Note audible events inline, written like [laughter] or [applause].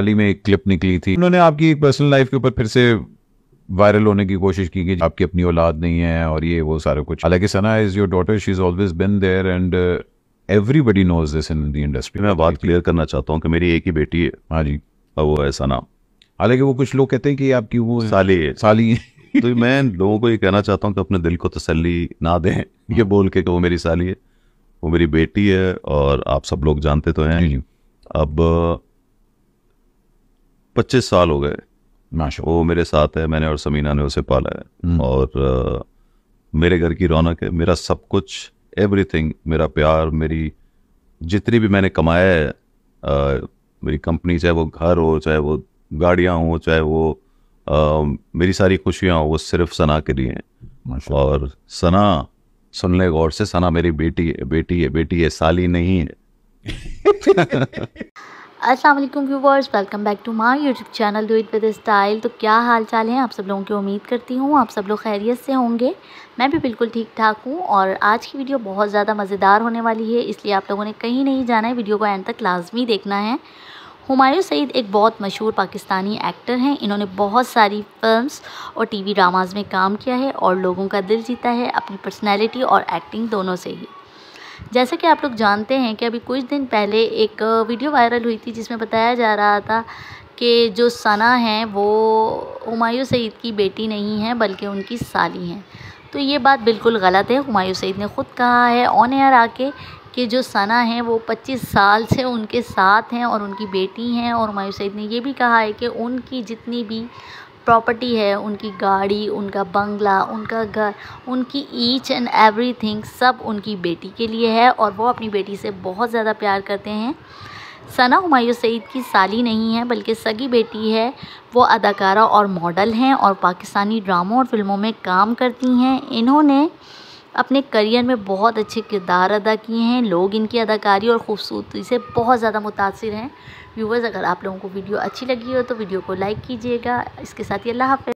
हाल ही में एक क्लिप निकली थी उन्होंने आपकी एक पर्सनल लाइफ के ऊपर फिर से वायरल होने की कोशिश की कि आपकी अपनी औलाद नहीं है और ये वो सारा कुछ हालांकि Sana is your daughter she is always been there and everybody knows this in the industry मैं बात क्लियर करना चाहता हूँ कि मेरी एक ही बेटी है हाँ जी और वो है सना हालांकि वो कुछ लोग कहते हैं कि आपकी वो साली है साली है तो मैं लोगों को ये कहना चाहता हूँ कि अपने दिल को तसल्ली ना दें हाँ। ये बोल के कि वो मेरी साली है वो मेरी बेटी है और आप सब लोग जानते तो हैं अब पच्चीस साल हो गए वो मेरे साथ है मैंने और समीना ने उसे पाला है हम्म। और आ, मेरे घर की रौनक है मेरा सब कुछ एवरीथिंग मेरा प्यार मेरी जितनी भी मैंने कमाया है आ, मेरी कंपनी चाहे वो घर हो चाहे वो गाड़ियाँ हो चाहे वो आ, मेरी सारी खुशियाँ हो वो सिर्फ सना के लिए हैं और सना सुन ले गौर से सना मेरी बेटी है बेटी है बेटी है साली नहीं है [laughs] [laughs] अस्सलाम वालेकुम viewers welcome back to my YouTube channel do it with style तो क्या हाल चाल हैं आप सब लोगों की उम्मीद करती हूँ आप सब लोग खैरियत से होंगे मैं भी बिल्कुल ठीक ठाक हूँ और आज की वीडियो बहुत ज़्यादा मज़ेदार होने वाली है इसलिए आप लोगों ने कहीं नहीं जाना है वीडियो को एंड तक लाजमी देखना है हुमायूं सईद एक बहुत मशहूर पाकिस्तानी एक्टर हैं इन्होंने बहुत सारी फिल्म्स और टीवी ड्रामाज में काम किया है और लोगों का दिल जीता है अपनी पर्सनैलिटी और एक्टिंग दोनों से ही जैसा कि आप लोग जानते हैं कि अभी कुछ दिन पहले एक वीडियो वायरल हुई थी जिसमें बताया जा रहा था कि जो सना है वो हमायूँ सईद की बेटी नहीं है बल्कि उनकी साली हैं तो ये बात बिल्कुल गलत है हमायूँ सईद ने ख़ुद कहा है ऑन एयर आके कि जो सना है वो 25 साल से उनके साथ हैं और उनकी बेटी हैं और हमायूँ सईद ने ये भी कहा है कि उनकी जितनी भी प्रॉपर्टी है उनकी गाड़ी उनका बंगला उनका घर उनकी ईच एंड एवरीथिंग सब उनकी बेटी के लिए है और वो अपनी बेटी से बहुत ज़्यादा प्यार करते हैं सना हमायू सईद की साली नहीं है बल्कि सगी बेटी है वो अदाकारा और मॉडल हैं और पाकिस्तानी ड्रामों और फिल्मों में काम करती हैं इन्होंने अपने करियर में बहुत अच्छे किरदार अदा किए हैं लोग इनकी अदाकारी और ख़ूबसूरती से बहुत ज़्यादा मुतासर हैं व्यूवर्स अगर आप लोगों को वीडियो अच्छी लगी हो तो वीडियो को लाइक कीजिएगा इसके साथ ही अल्लाह हाफ